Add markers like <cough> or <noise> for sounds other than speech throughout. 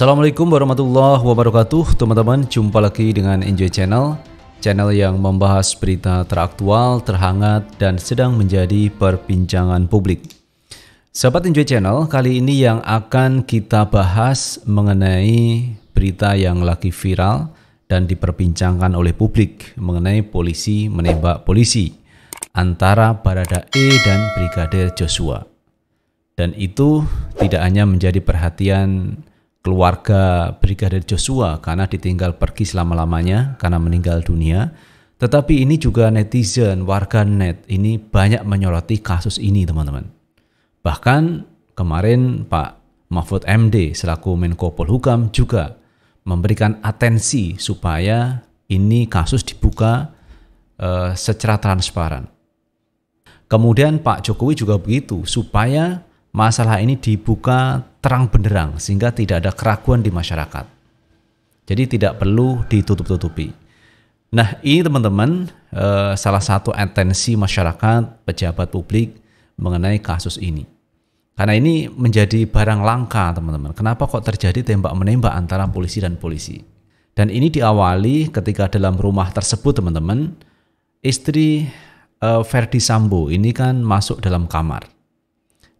Assalamualaikum warahmatullahi wabarakatuh Teman-teman, jumpa lagi dengan Enjoy Channel Channel yang membahas berita teraktual, terhangat, dan sedang menjadi perbincangan publik Sahabat Enjoy Channel, kali ini yang akan kita bahas mengenai berita yang lagi viral dan diperbincangkan oleh publik mengenai polisi menembak polisi antara Barada E dan Brigadir Joshua. Dan itu tidak hanya menjadi perhatian keluarga Brigadir Joshua karena ditinggal pergi selama-lamanya karena meninggal dunia. Tetapi ini juga netizen, warga net ini banyak menyoroti kasus ini teman-teman. Bahkan kemarin Pak Mahfud MD selaku Menko Polhukam juga memberikan atensi supaya ini kasus dibuka uh, secara transparan. Kemudian Pak Jokowi juga begitu supaya masalah ini dibuka terang benderang sehingga tidak ada keraguan di masyarakat. Jadi tidak perlu ditutup-tutupi. Nah ini teman-teman eh, salah satu atensi masyarakat, pejabat publik mengenai kasus ini. Karena ini menjadi barang langka teman-teman. Kenapa kok terjadi tembak-menembak antara polisi dan polisi? Dan ini diawali ketika dalam rumah tersebut teman-teman, istri eh, Ferdi Verdi Sambo ini kan masuk dalam kamar.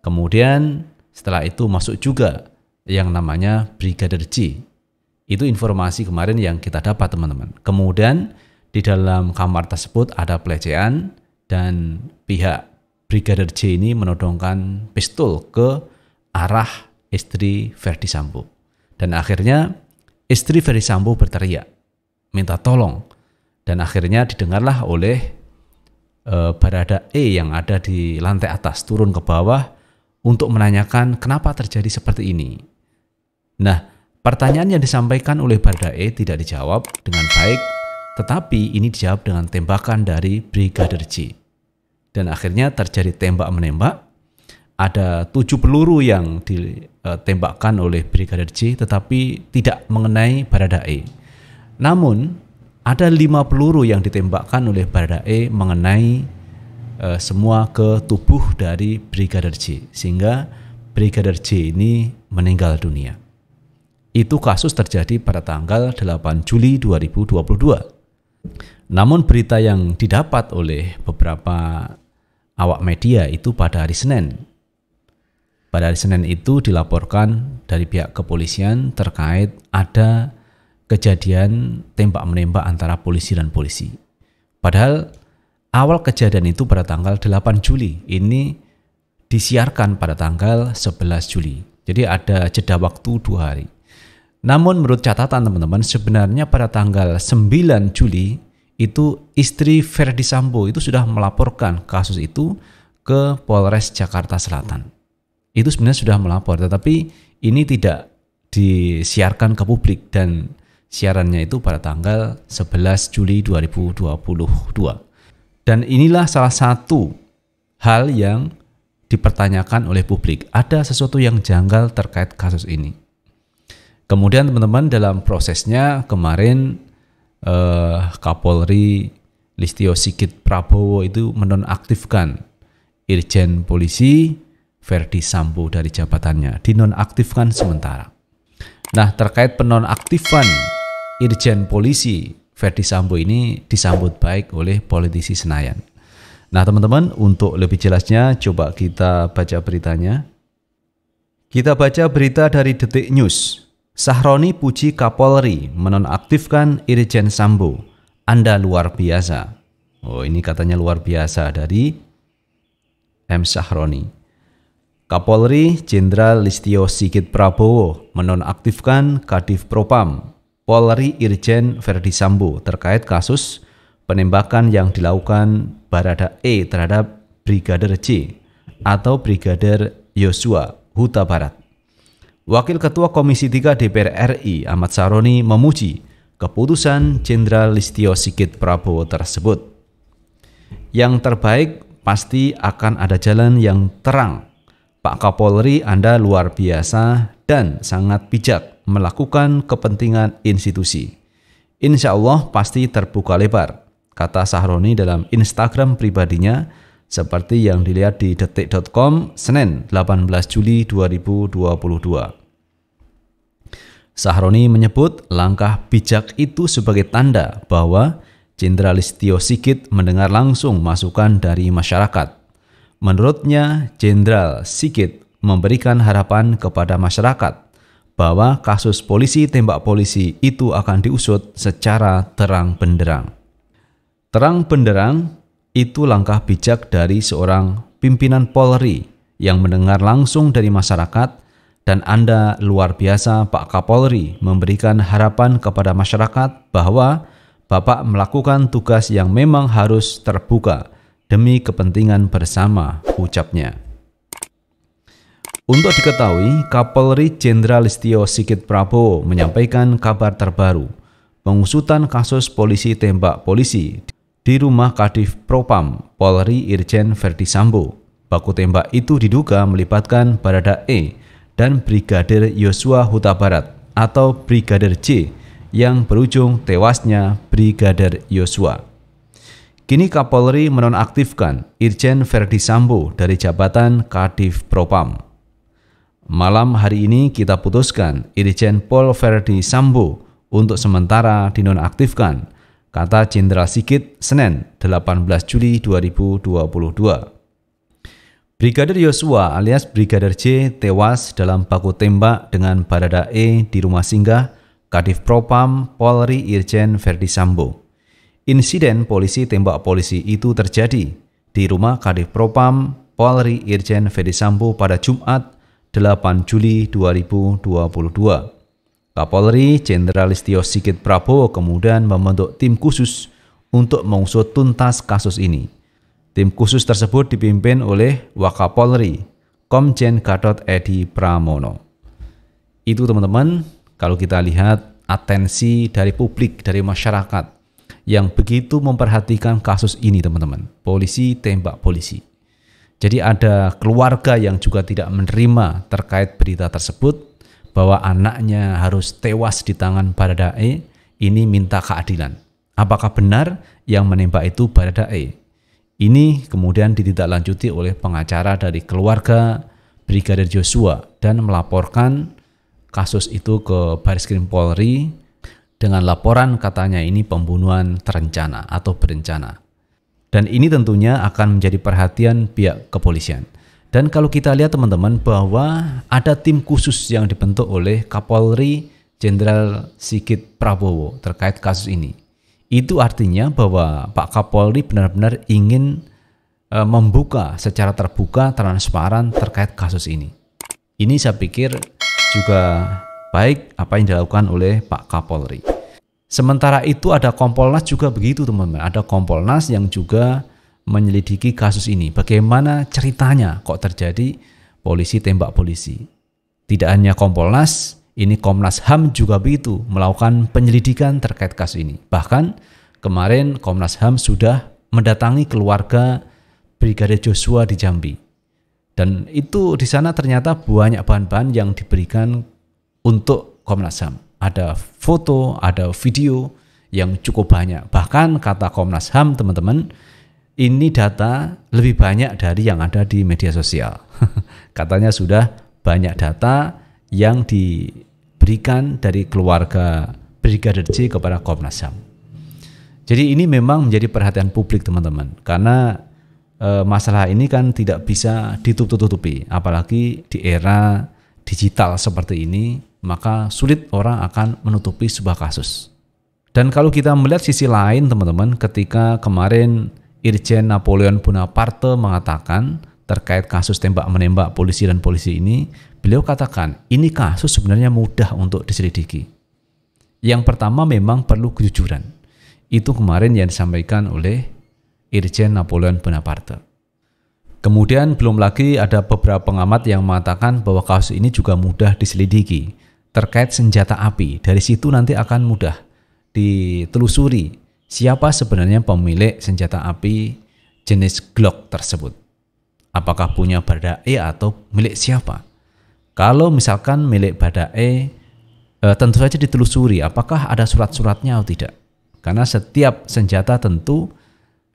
Kemudian setelah itu masuk juga yang namanya Brigadir J. Itu informasi kemarin yang kita dapat teman-teman. Kemudian di dalam kamar tersebut ada pelecehan dan pihak Brigadir J ini menodongkan pistol ke arah istri Verdi Sambo. Dan akhirnya istri Verdi Sambo berteriak, minta tolong. Dan akhirnya didengarlah oleh e, Barada E yang ada di lantai atas turun ke bawah untuk menanyakan kenapa terjadi seperti ini. Nah, pertanyaan yang disampaikan oleh Bardae tidak dijawab dengan baik, tetapi ini dijawab dengan tembakan dari Brigadir J. Dan akhirnya terjadi tembak-menembak. Ada tujuh peluru yang ditembakkan oleh Brigadir J tetapi tidak mengenai Bardae. Namun, ada lima peluru yang ditembakkan oleh Bardae mengenai uh, semua ke tubuh dari Brigadir J sehingga Brigadir J ini meninggal dunia. Itu kasus terjadi pada tanggal 8 Juli 2022. Namun berita yang didapat oleh beberapa awak media itu pada hari Senin. Pada hari Senin itu dilaporkan dari pihak kepolisian terkait ada kejadian tembak menembak antara polisi dan polisi. Padahal Awal kejadian itu pada tanggal 8 Juli. Ini disiarkan pada tanggal 11 Juli. Jadi ada jeda waktu dua hari. Namun menurut catatan teman-teman, sebenarnya pada tanggal 9 Juli itu istri Ferdi Sambo itu sudah melaporkan kasus itu ke Polres Jakarta Selatan. Itu sebenarnya sudah melapor, tetapi ini tidak disiarkan ke publik dan siarannya itu pada tanggal 11 Juli 2022. Dan inilah salah satu hal yang dipertanyakan oleh publik. Ada sesuatu yang janggal terkait kasus ini. Kemudian teman-teman dalam prosesnya kemarin eh, Kapolri Listio Sigit Prabowo itu menonaktifkan Irjen Polisi Verdi Sambo dari jabatannya, dinonaktifkan sementara. Nah, terkait penonaktifan Irjen Polisi Verdi Sambo ini disambut baik oleh politisi Senayan. Nah, teman-teman, untuk lebih jelasnya coba kita baca beritanya. Kita baca berita dari Detik News. Sahroni puji Kapolri menonaktifkan Irjen Sambo. Anda luar biasa. Oh, ini katanya luar biasa dari M. Sahroni. Kapolri Jenderal Listio Sigit Prabowo menonaktifkan Kadif Propam Polri Irjen Verdi Sambo terkait kasus penembakan yang dilakukan Barada E terhadap Brigadir C atau Brigadir Yosua Huta Barat. Wakil Ketua Komisi 3 DPR RI Ahmad Saroni memuji keputusan Jenderal Listio Sigit Prabowo tersebut. Yang terbaik pasti akan ada jalan yang terang. Pak Kapolri Anda luar biasa dan sangat bijak melakukan kepentingan institusi. Insya Allah pasti terbuka lebar, kata Sahroni dalam Instagram pribadinya seperti yang dilihat di detik.com Senin 18 Juli 2022. Sahroni menyebut langkah bijak itu sebagai tanda bahwa Jenderal Listio Sigit mendengar langsung masukan dari masyarakat. Menurutnya, Jenderal Sigit memberikan harapan kepada masyarakat bahwa kasus polisi tembak polisi itu akan diusut secara terang benderang. Terang benderang itu langkah bijak dari seorang pimpinan Polri yang mendengar langsung dari masyarakat dan Anda luar biasa Pak Kapolri memberikan harapan kepada masyarakat bahwa Bapak melakukan tugas yang memang harus terbuka demi kepentingan bersama, ucapnya. Untuk diketahui, Kapolri Jenderal Listio Sigit Prabowo menyampaikan kabar terbaru pengusutan kasus polisi tembak polisi di rumah Kadif Propam Polri Irjen Verdi Sambo. Baku tembak itu diduga melibatkan Barada E dan Brigadir Yosua Huta Barat atau Brigadir C yang berujung tewasnya Brigadir Yosua. Kini Kapolri menonaktifkan Irjen Verdi Sambo dari jabatan Kadif Propam. Malam hari ini kita putuskan Irjen Pol Verdi Sambo untuk sementara dinonaktifkan, kata Jenderal Sigit Senin 18 Juli 2022. Brigadir Yosua alias Brigadir J tewas dalam baku tembak dengan Barada E di rumah singgah Kadif Propam Polri Irjen Verdi Sambo. Insiden polisi tembak polisi itu terjadi di rumah Kadif Propam Polri Irjen Verdi Sambo pada Jumat 8 Juli 2022. Kapolri Jenderal Listio Sigit Prabowo kemudian membentuk tim khusus untuk mengusut tuntas kasus ini. Tim khusus tersebut dipimpin oleh Wakapolri, Komjen Gatot Edi Pramono. Itu teman-teman, kalau kita lihat atensi dari publik, dari masyarakat yang begitu memperhatikan kasus ini teman-teman. Polisi tembak polisi. Jadi ada keluarga yang juga tidak menerima terkait berita tersebut bahwa anaknya harus tewas di tangan Baradae ini minta keadilan. Apakah benar yang menembak itu Baradae? Ini kemudian ditindaklanjuti oleh pengacara dari keluarga Brigadir Joshua dan melaporkan kasus itu ke Baris Krim Polri dengan laporan katanya ini pembunuhan terencana atau berencana. Dan ini tentunya akan menjadi perhatian pihak kepolisian. Dan kalau kita lihat teman-teman bahwa ada tim khusus yang dibentuk oleh Kapolri Jenderal Sigit Prabowo terkait kasus ini. Itu artinya bahwa Pak Kapolri benar-benar ingin e, membuka secara terbuka, transparan terkait kasus ini. Ini saya pikir juga baik apa yang dilakukan oleh Pak Kapolri. Sementara itu ada Kompolnas juga begitu teman-teman. Ada Kompolnas yang juga menyelidiki kasus ini. Bagaimana ceritanya kok terjadi polisi tembak polisi. Tidak hanya Kompolnas, ini Komnas HAM juga begitu melakukan penyelidikan terkait kasus ini. Bahkan kemarin Komnas HAM sudah mendatangi keluarga Brigadir Joshua di Jambi. Dan itu di sana ternyata banyak bahan-bahan yang diberikan untuk Komnas HAM ada foto, ada video yang cukup banyak. Bahkan kata Komnas HAM teman-teman, ini data lebih banyak dari yang ada di media sosial. <laughs> Katanya sudah banyak data yang diberikan dari keluarga Brigadir J kepada Komnas HAM. Jadi ini memang menjadi perhatian publik teman-teman karena e, masalah ini kan tidak bisa ditutup-tutupi apalagi di era digital seperti ini maka sulit orang akan menutupi sebuah kasus. Dan kalau kita melihat sisi lain teman-teman, ketika kemarin Irjen Napoleon Bonaparte mengatakan terkait kasus tembak-menembak polisi dan polisi ini, beliau katakan ini kasus sebenarnya mudah untuk diselidiki. Yang pertama memang perlu kejujuran. Itu kemarin yang disampaikan oleh Irjen Napoleon Bonaparte. Kemudian belum lagi ada beberapa pengamat yang mengatakan bahwa kasus ini juga mudah diselidiki terkait senjata api. Dari situ nanti akan mudah ditelusuri siapa sebenarnya pemilik senjata api jenis Glock tersebut. Apakah punya Badae atau milik siapa? Kalau misalkan milik Badae, eh, tentu saja ditelusuri apakah ada surat-suratnya atau tidak. Karena setiap senjata tentu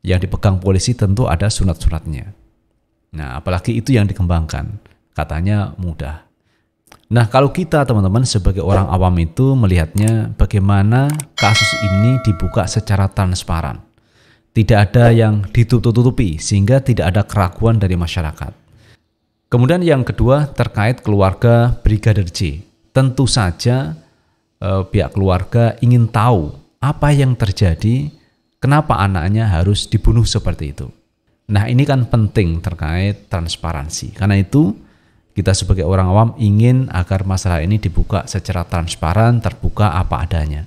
yang dipegang polisi tentu ada surat-suratnya. Nah, apalagi itu yang dikembangkan, katanya mudah. Nah, kalau kita teman-teman sebagai orang awam itu melihatnya bagaimana kasus ini dibuka secara transparan. Tidak ada yang ditutup-tutupi sehingga tidak ada keraguan dari masyarakat. Kemudian yang kedua terkait keluarga Brigadir J. Tentu saja eh, pihak keluarga ingin tahu apa yang terjadi, kenapa anaknya harus dibunuh seperti itu. Nah, ini kan penting terkait transparansi. Karena itu kita sebagai orang awam ingin agar masalah ini dibuka secara transparan, terbuka apa adanya.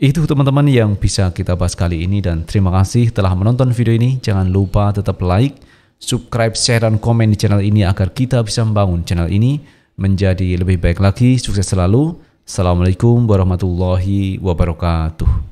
Itu teman-teman yang bisa kita bahas kali ini dan terima kasih telah menonton video ini. Jangan lupa tetap like, subscribe, share, dan komen di channel ini agar kita bisa membangun channel ini menjadi lebih baik lagi. Sukses selalu. Assalamualaikum warahmatullahi wabarakatuh.